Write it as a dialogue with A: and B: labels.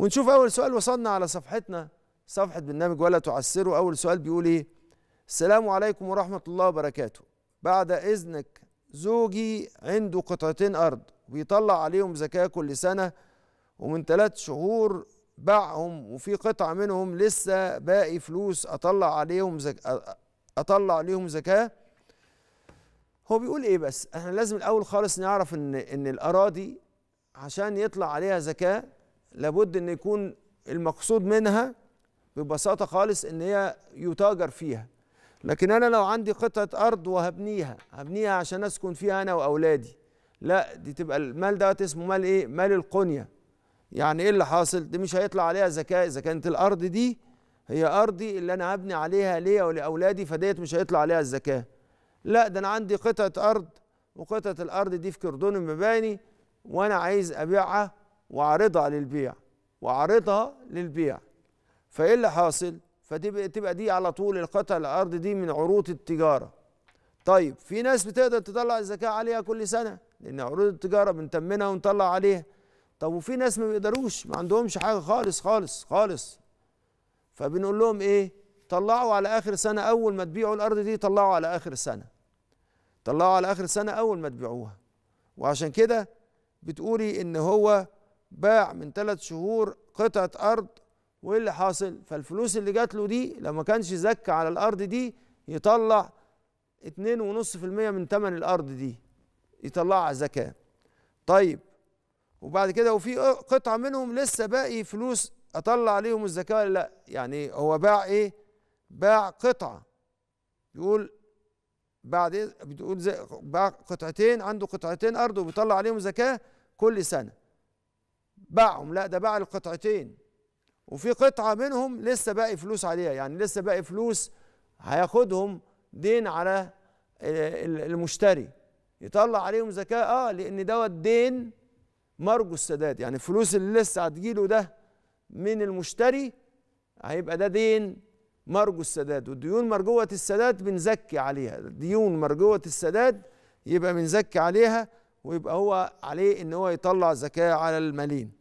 A: ونشوف أول سؤال وصلنا على صفحتنا صفحة برنامج ولا تعسروا أول سؤال بيقول إيه السلام عليكم ورحمة الله وبركاته بعد إذنك زوجي عنده قطعتين أرض بيطلع عليهم زكاة كل سنة ومن ثلاث شهور باعهم وفي قطعة منهم لسه باقي فلوس أطلع عليهم زكاة أطلع عليهم زكاة هو بيقول إيه بس إحنا لازم الأول خالص نعرف إن إن الأراضي عشان يطلع عليها زكاة لابد ان يكون المقصود منها ببساطه خالص ان هي يتاجر فيها لكن انا لو عندي قطعه ارض وهبنيها هبنيها عشان اسكن فيها انا واولادي لا دي تبقى المال دوت اسمه مال ايه مال القنيه يعني ايه اللي حاصل دي مش هيطلع عليها زكاه اذا كانت الارض دي هي ارضي اللي انا هبني عليها ليا ولاولادي فديت مش هيطلع عليها الزكاه لا ده انا عندي قطعه ارض وقطعه الارض دي في كردون المباني وانا عايز ابيعها وعارضها للبيع وعارضها للبيع فايه اللي حاصل فتبقى تبقى دي على طول القطع الارض دي من عروض التجاره طيب في ناس بتقدر تطلع الزكاه عليها كل سنه لان عروض التجاره بنتمنها ونطلع عليها طب وفي ناس ما بيقدروش ما عندهمش حاجه خالص خالص خالص فبنقول لهم ايه طلعوا على اخر سنه اول ما تبيعوا الارض دي طلعوا على اخر سنه طلعوا على اخر سنه اول ما تبيعوها وعشان كده بتقولي ان هو باع من ثلاث شهور قطعة أرض وإيه اللي حاصل؟ فالفلوس اللي جات له دي لما كانش زكى على الأرض دي يطلع 2.5% من ثمن الأرض دي يطلعها زكاة. طيب وبعد كده وفي قطعة منهم لسه باقي فلوس أطلع عليهم الزكاة ولا لأ؟ يعني هو باع إيه؟ باع قطعة يقول بعد إيه؟ بتقول باع قطعتين عنده قطعتين أرض وبيطلع عليهم زكاة كل سنة باعهم لا ده باع القطعتين وفي قطعة منهم لسه باقي فلوس عليها يعني لسه باقي فلوس هياخدهم دين على المشتري يطلع عليهم زكاة اه لأن دوت دين مرجو السداد يعني الفلوس اللي لسه هتجيله ده من المشتري هيبقى ده دين مرجو السداد والديون مرجوة السداد بنزكي عليها ديون مرجوة السداد يبقى بنزكي عليها ويبقى هو عليه ان هو يطلع زكاة على المالين